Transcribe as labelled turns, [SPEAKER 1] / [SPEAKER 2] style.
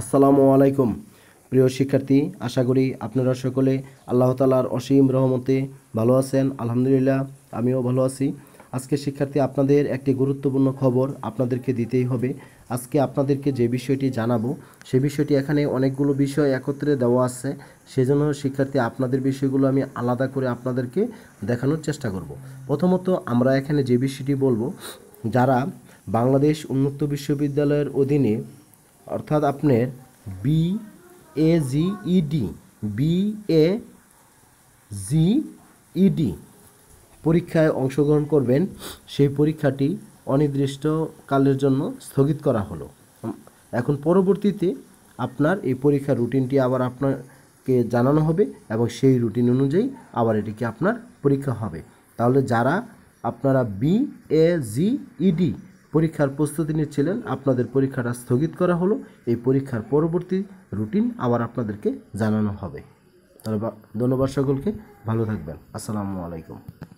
[SPEAKER 1] আসসালামু আলাইকুম প্রিয় শিক্ষার্থী আশা করি আপনারা সকলে আল্লাহ তালার অসীম রহমতে ভালো আছেন আলহামদুলিল্লাহ আমিও ভালো আছি আজকে শিক্ষার্থী আপনাদের একটি গুরুত্বপূর্ণ খবর আপনাদেরকে দিতেই হবে আজকে আপনাদেরকে যে বিষয়টি জানাবো সে বিষয়টি এখানে অনেকগুলো বিষয় একত্রে দেওয়া আছে সেজন্য শিক্ষার্থী আপনাদের বিষয়গুলো আমি আলাদা করে আপনাদেরকে দেখানোর চেষ্টা করব। প্রথমত আমরা এখানে যে বিষয়টি বলবো যারা বাংলাদেশ উন্মুক্ত বিশ্ববিদ্যালয়ের অধীনে অর্থাৎ আপনার B A G ED B A G ED পরীক্ষায় অংশগ্রহণ করবেন সেই পরীক্ষাটি অনির্দিষ্টকালের জন্য স্থগিত করা হলো এখন পরবর্তীতে আপনার এই পরীক্ষার রুটিনটি আবার আপনাকে জানানো হবে এবং সেই রুটিন অনুযায়ী আবার এটিকে আপনার পরীক্ষা হবে তাহলে যারা আপনারা বি এ জি ইডি পরীক্ষার প্রস্তুতি নিচ্ছিলেন আপনাদের পরীক্ষাটা স্থগিত করা হলো এই পরীক্ষার পরবর্তী রুটিন আবার আপনাদেরকে জানানো হবে তাহলে ধন্যবাদ সকলকে ভালো থাকবেন আসসালামু আলাইকুম